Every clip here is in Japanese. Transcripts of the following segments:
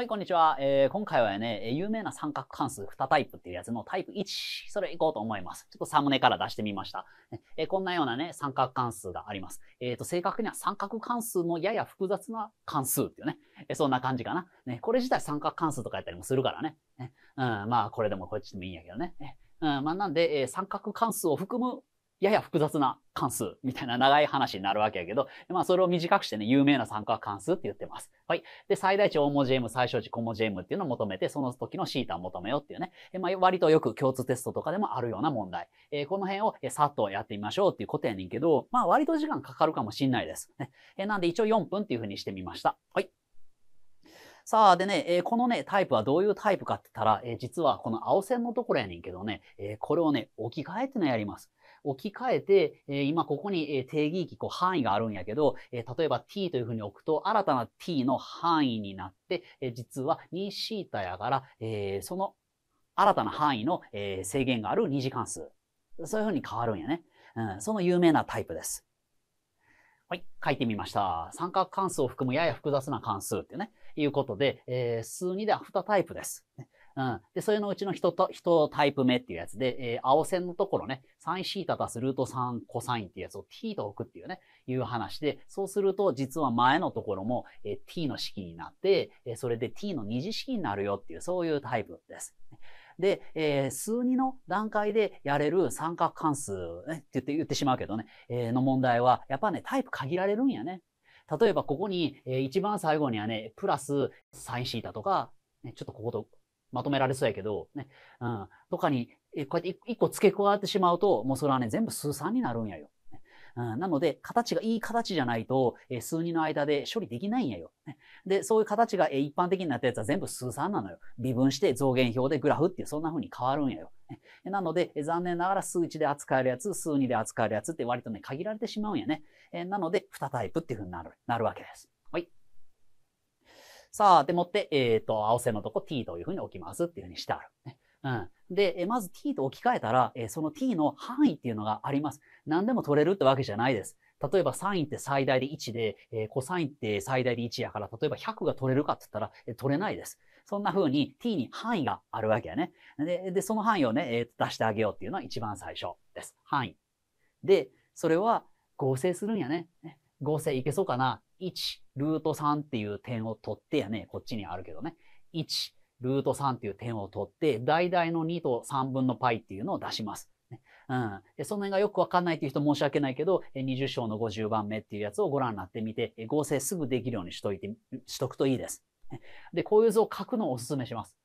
はい、こんにちは。えー、今回はね、有名な三角関数2タイプっていうやつのタイプ1、それいこうと思います。ちょっとサムネから出してみました。えー、こんなようなね、三角関数があります。えっ、ー、と、正確には三角関数のやや複雑な関数っていうね、えー、そんな感じかな。ね、これ自体三角関数とかやったりもするからね。ねうん、まあ、これでもこっちでもいいんやけどね。うん、まあ、なんで、えー、三角関数を含むやや複雑な関数みたいな長い話になるわけやけど、まあそれを短くしてね、有名な参加関数って言ってます。はい。で、最大値大文字 M、最小値小文字 M っていうのを求めて、その時のシータを求めようっていうね、まあ割とよく共通テストとかでもあるような問題。えー、この辺をさっとやってみましょうっていうことやねんけど、まあ割と時間かかるかもしんないです。ね、えー、なんで一応4分っていうふうにしてみました。はい。さあ、でね、えー、このね、タイプはどういうタイプかって言ったら、えー、実はこの青線のところやねんけどね、えー、これをね、置き換えてね、やります。置き換えて、え今ここに定義域、こう範囲があるんやけど、え例えば t というふうに置くと、新たな t の範囲になって、え実は 2θ やから、えその新たな範囲の、え制限がある二次関数。そういうふうに変わるんやね。うん、その有名なタイプです。はい、書いてみました。三角関数を含むやや複雑な関数っていうね、いうことで、えー、数2では2タイプです。うん。で、それのうちの人と、人タイプ目っていうやつで、えー、青線のところね、サインシータ足すルート3コサインっていうやつを t と置くっていうね、いう話で、そうすると実は前のところも、えー、t の式になって、えー、それで t の二次式になるよっていう、そういうタイプです。で、えー、数2の段階でやれる三角関数、ね、って言って言ってしまうけどね、えー、の問題は、やっぱね、タイプ限られるんやね。例えばここに、えー、一番最後にはね、プラスサインシータとか、ね、ちょっとこことまとめられそうやけど、ね、うん、とかに、こうやって一個付け加わってしまうと、もうそれはね、全部数3になるんやよ。うん、なので、形がいい形じゃないと、え数二の間で処理できないんやよ。ね、で、そういう形が、え一般的になったやつは全部数三なのよ。微分して増減表でグラフっていう、そんな風に変わるんやよ。ね、なので、残念ながら数1で扱えるやつ、数2で扱えるやつって割とね、限られてしまうんやね。えなので、2タイプっていう風になる、なるわけです。さあ、でもって、えっ、ー、と、合わせのとこ t というふうに置きますっていうふうにしてある。ねうん、で、まず t と置き換えたら、えその t の範囲っていうのがあります。何でも取れるってわけじゃないです。例えばサインって最大で1で、えー、コサインって最大で1やから、例えば100が取れるかって言ったら、えー、取れないです。そんな風に t に範囲があるわけやね。で、でその範囲をね、えー、出してあげようっていうのは一番最初です。範囲。で、それは合成するんやね。合成いけそうかな1ルート3っていう点を取ってやね、こっちにあるけどね。1ルート3っていう点を取って、大々の2と3分の π っていうのを出します。うん、でその辺がよくわかんないっていう人申し訳ないけど、20章の50番目っていうやつをご覧になってみて、合成すぐできるようにしといて、しとくといいです。で、こういう図を書くのをお勧めします。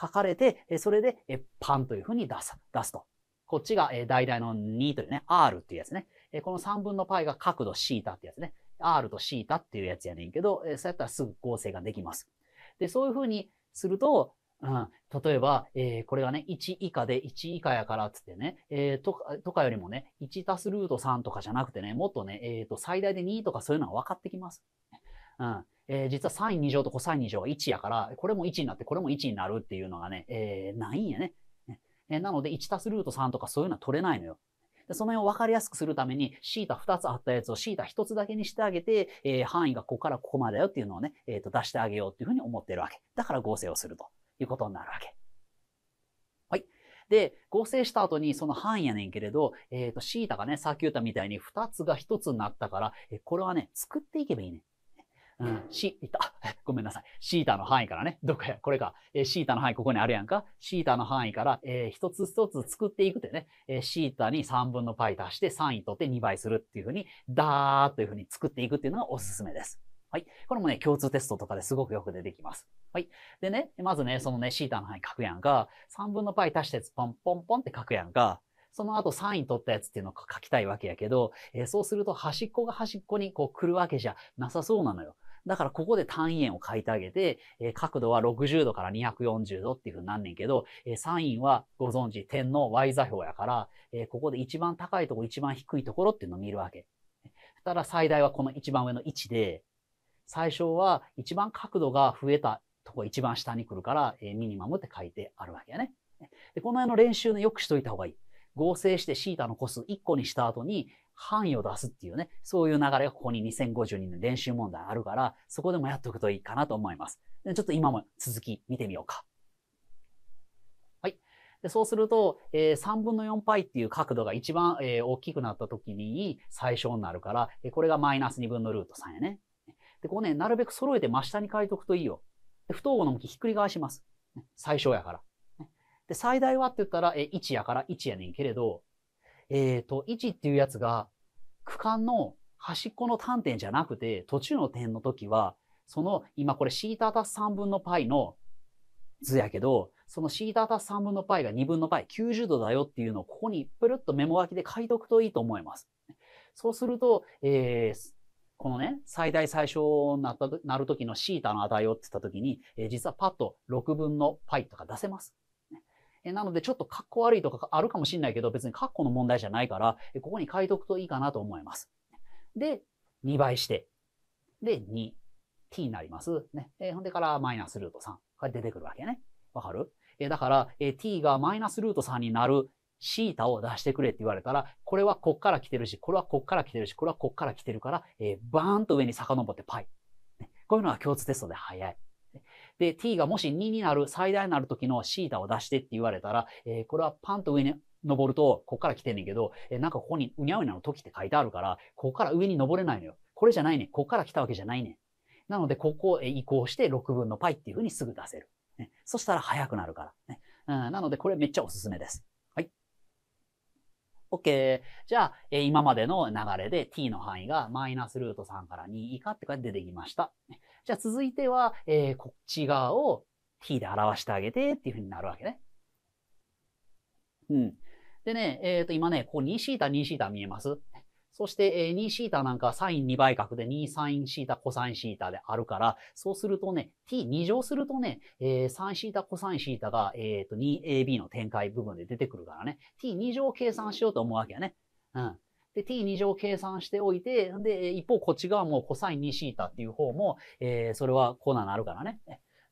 書かれて、それでパンというふうに出す出すと。こっちが大々の2というね、r っていうやつね。この3分の π が角度 θ ってやつね。R と θ っていうやつやねんけど、えそうやったらすぐ合成ができます。で、そういうふうにすると、うん、例えば、えー、これがね、1以下で1以下やからっつってね、えー、とか、とかよりもね、1足すルート3とかじゃなくてね、もっとね、えー、と、最大で2とかそういうのが分かってきます。うん。えー、実は sin2 乗と cos2 乗が1やから、これも1になって、これも1になるっていうのがね、えー、ないんやね。ねえー、なので、1足すルート3とかそういうのは取れないのよ。でその辺を分かりやすくするために、シータ2つあったやつをシータ1つだけにしてあげて、えー、範囲がここからここまでだよっていうのをね、えー、と出してあげようっていうふうに思ってるわけ。だから合成をするということになるわけ。はい。で、合成した後にその範囲やねんけれど、えっ、ー、と、シータがね、さっき言ったみたいに2つが1つになったから、えこれはね、作っていけばいいね。うん、シータ。ごめんなさい。シータの範囲からね、どっかや、これか。えー、シータの範囲、ここにあるやんか。シータの範囲から、えー、一つ一つ作っていくってね、えー、シータに3分の π 足して3位取って2倍するっていうふうに、ダーっというふうに作っていくっていうのがおすすめです。はい。これもね、共通テストとかですごくよく出てきます。はい。でね、まずね、そのね、シータの範囲書くやんか。3分の π 足したやつポンポンポンって書くやんか。その後サイン取ったやつっていうのを書きたいわけやけど、えー、そうすると端っこが端っこにこう来るわけじゃなさそうなのよ。だからここで単位円を書いてあげて、えー、角度は60度から240度っていうふうになんねんけど、えー、サインはご存知、点の y 座標やから、えー、ここで一番高いところ、一番低いところっていうのを見るわけ。ただ最大はこの一番上の位置で、最初は一番角度が増えたとこ一番下に来るから、えー、ミニマムって書いてあるわけやね。でこの辺の練習ね、よくしといた方がいい。合成してシータの個数1個にした後に、範囲を出すっていうね、そういう流れがここに2050人の練習問題あるから、そこでもやっとくといいかなと思います。でちょっと今も続き見てみようか。はい。でそうすると、えー、3分の4 π っていう角度が一番、えー、大きくなった時に最小になるから、えこれがマイナス2分のルート3やね。で、ここね、なるべく揃えて真下に書いとくといいよ。で不等号の向きひっくり返します。最小やから。で、最大はって言ったら、え1やから1やねんけれど、えっ、ー、と、1っていうやつが、区間の端っこの端点じゃなくて、途中の点の時は、その、今これ θ 足す3分の π の図やけど、その θ 足す3分の π が2分の π、90度だよっていうのをここにぷるっとメモ書きで書いとくといいと思います。そうすると、えー、このね、最大最小になったなる時の θ の値をって言った時に、えー、実はパッと6分の π とか出せます。えなので、ちょっとかっこ悪いとかあるかもしれないけど、別にカッコの問題じゃないから、ここに書いとくといいかなと思います。で、2倍して、で、2、t になります。ね。えほんでからマイナスルート3が出てくるわけね。わかるえだから、え t がマイナスルート3になるシータを出してくれって言われたら、これはこっから来てるし、これはこっから来てるし、これはこっから来てるから、えー、バーンと上に遡って π。こういうのは共通テストで早い。で、t がもし2になる、最大になる時の θ を出してって言われたら、えー、これはパンと上に登ると、こっから来てんねんけど、えー、なんかここにうにゃうにゃの時って書いてあるから、ここから上に登れないのよ。これじゃないねん。こっから来たわけじゃないねん。なので、ここを移行して6分の π っていうふうにすぐ出せる。ね、そしたら早くなるからね。なので、これめっちゃおすすめです。はい。OK。じゃあ、え今までの流れで t の範囲がマイナスルート3から2以下って書いて出てきました。じゃあ続いては、えー、こっち側を t で表してあげてっていうふうになるわけね。うん。でね、えっ、ー、と、今ね、ここ 2θ、2θ 見えますそして、えー、2θ なんかサイン2倍角で 2sinθ、cosθ であるから、そうするとね、t2 乗するとね、えー、sinθ、cosθ が、えっ、と 2ab の展開部分で出てくるからね、t2 乗計算しようと思うわけやね。うん。で、t2 乗計算しておいて、で、一方こっち側も cos2θ っていう方も、えー、それはこうなるからね。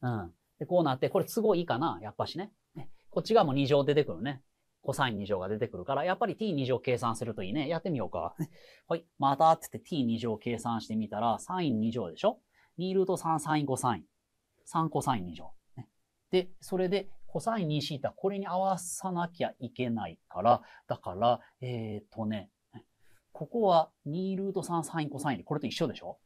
うん。で、こうなって、これ都合いいかな、やっぱしね。こっち側も2乗出てくるね。cos2 乗が出てくるから、やっぱり t2 乗計算するといいね。やってみようか。はい。またってって t2 乗計算してみたら、sin2 乗でしょ ?2 ルート3 sin コサイン。3コサイン2乗。ね、で、それで、コサイン2シータ、これに合わさなきゃいけないから、だから、えっ、ー、とね、ここは2ルート3サインコサインで、これと一緒でしょ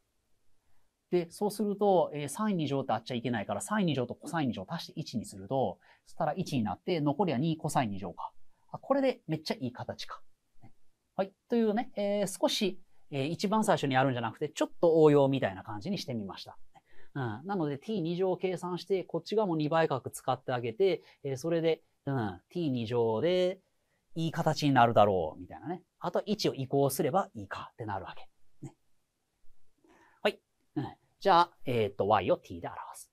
で、そうすると、えー、サイン2乗ってあっちゃいけないから、サイン2乗とコサイン2乗足して1にすると、そしたら1になって、残りは2コサイン2乗か。あ、これでめっちゃいい形か。はい。というね、えー、少し、えー、一番最初にやるんじゃなくて、ちょっと応用みたいな感じにしてみました。うん、なので t2 乗を計算して、こっち側も2倍角使ってあげて、えー、それで、うん、t2 乗で、いい形になるだろう、みたいなね。あと位置を移行すればいいかってなるわけ。ね、はい、うん。じゃあ、えっ、と、y を t で表す。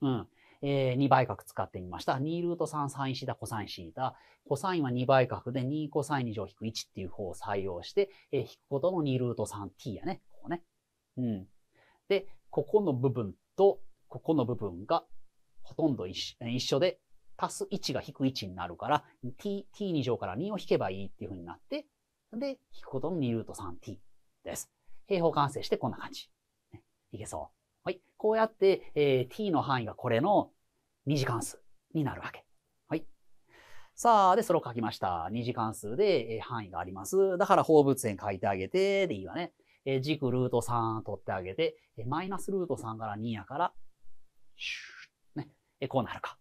うん。えー、2倍角使ってみました。2ルート3サインシータコサインシータ。コサインは2倍角で2コサイン2乗引く1っていう方を採用して、えー、引くことの2ルート 3t やね。ここね。うん。で、ここの部分と、ここの部分がほとんど一緒で、足す1が引く1になるから、t、t2 乗から2を引けばいいっていうふうになって、で、引くことの2ルート 3t です。平方完成してこんな感じ。ね、いけそう。はい。こうやって、えー、t の範囲がこれの2次関数になるわけ。はい。さあ、で、それを書きました。2次関数で、えー、範囲があります。だから放物線書いてあげて、でいいわね。えー、軸ルート3取ってあげて、えー、マイナスルート3から2やから、ね、えー、こうなるか。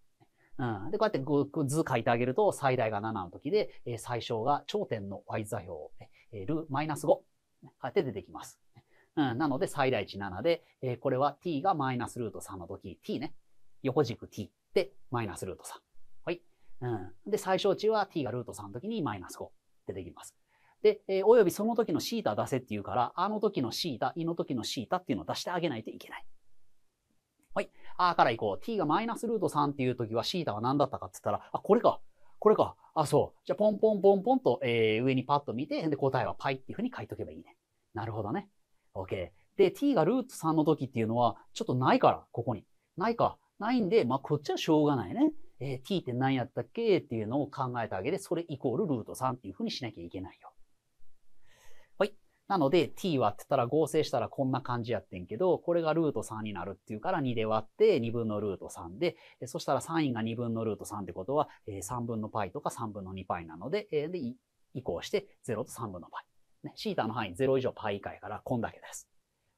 ん、で、こうやってグう図書いてあげると、最大が7の時で、え最小が頂点の y 座標、えー、ルマイナス5。こうやって出てきます。うん、なので、最大値7で、えー、これは t がマイナスルート3の時、t ね。横軸 t で、マイナスルート3。はい。うん、で、最小値は t がルート3の時にマイナス5出てきます。で、えー、およびその時の θ 出せっていうから、あの時の θ、いの時の θ っていうのを出してあげないといけない。はい。あから行こう。t がマイナスルート3っていう時は θ は何だったかって言ったら、あ、これか。これか。あ、そう。じゃあ、ポンポンポンポンと、えー、上にパッと見て、で、答えは π っていうふうに書いとけばいいね。なるほどね。OK。で、t がルート3の時っていうのは、ちょっとないから、ここに。ないか。ないんで、まあ、こっちはしょうがないね。えー、t って何やったっけっていうのを考えてあげて、それイコールルート3っていうふうにしなきゃいけないよ。なので t 割ってたら合成したらこんな感じやってんけど、これがルート3になるっていうから2で割って2分のルート3で、そしたらサインが2分のルート3ってことは3分の π とか3分の 2π なので、で、移行して0と3分の π。ね、シータの範囲0以上 π 以下やからこんだけです。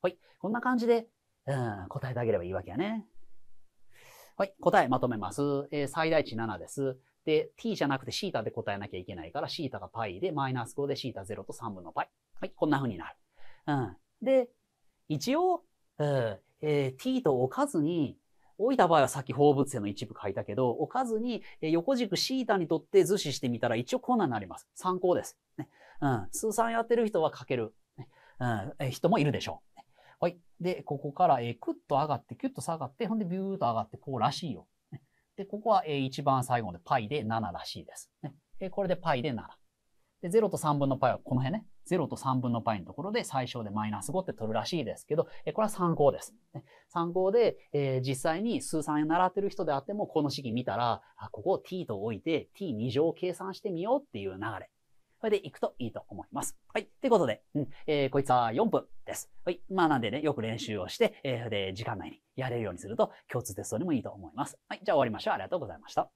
はい。こんな感じで、うん、答えてあげればいいわけやね。はい。答えまとめます。えー、最大値7です。で、t じゃなくて θ で答えなきゃいけないから、θ が π で、マイナス5で θ0 と3分の π。はい、こんな風になる。うん。で、一応、えー、t と置かずに、置いた場合はさっき放物線の一部書いたけど、置かずに横軸 θ にとって図示してみたら一応こんなになります。参考です。ね、うん。数算やってる人は書ける、ね、うん、人もいるでしょう。はい。で、ここから、えー、クッと上がって、キュッと下がって、ほんでビューッと上がって、こうらしいよ。で、ここは、えー、一番最後で π で7らしいです。ね、えー、これで π で7。で、0と3分の π はこの辺ね。0と3分の π のところで最小でマイナス5って取るらしいですけど、これは参考です。参考で、え実際に数算習ってる人であっても、この式見たら、ここを t と置いて t2 乗を計算してみようっていう流れ。これでいくといいと思います。はい。ということで、うん、えー、こいつは4分です。はい。まあなんでね、よく練習をして、えー、で、時間内にやれるようにすると、共通テストにもいいと思います。はい。じゃあ終わりましょう。ありがとうございました。